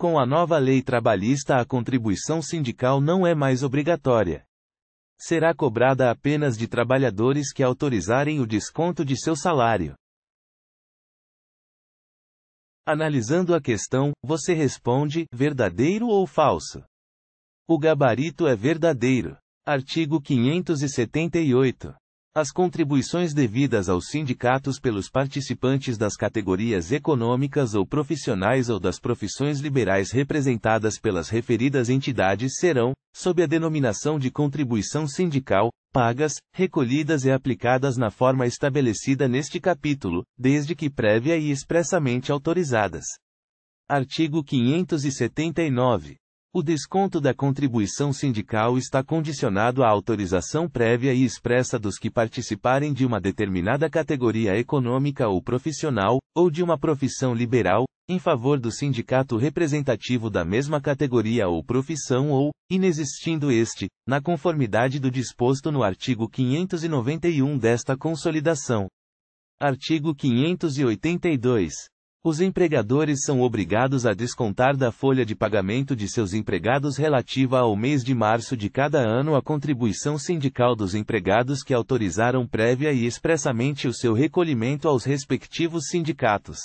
Com a nova lei trabalhista, a contribuição sindical não é mais obrigatória. Será cobrada apenas de trabalhadores que autorizarem o desconto de seu salário. Analisando a questão, você responde: verdadeiro ou falso? O gabarito é verdadeiro. Artigo 578. As contribuições devidas aos sindicatos pelos participantes das categorias econômicas ou profissionais ou das profissões liberais representadas pelas referidas entidades serão, sob a denominação de contribuição sindical, pagas, recolhidas e aplicadas na forma estabelecida neste capítulo, desde que prévia e expressamente autorizadas. Artigo 579. O desconto da contribuição sindical está condicionado à autorização prévia e expressa dos que participarem de uma determinada categoria econômica ou profissional, ou de uma profissão liberal, em favor do sindicato representativo da mesma categoria ou profissão ou, inexistindo este, na conformidade do disposto no artigo 591 desta Consolidação. Artigo 582. Os empregadores são obrigados a descontar da folha de pagamento de seus empregados relativa ao mês de março de cada ano a contribuição sindical dos empregados que autorizaram prévia e expressamente o seu recolhimento aos respectivos sindicatos.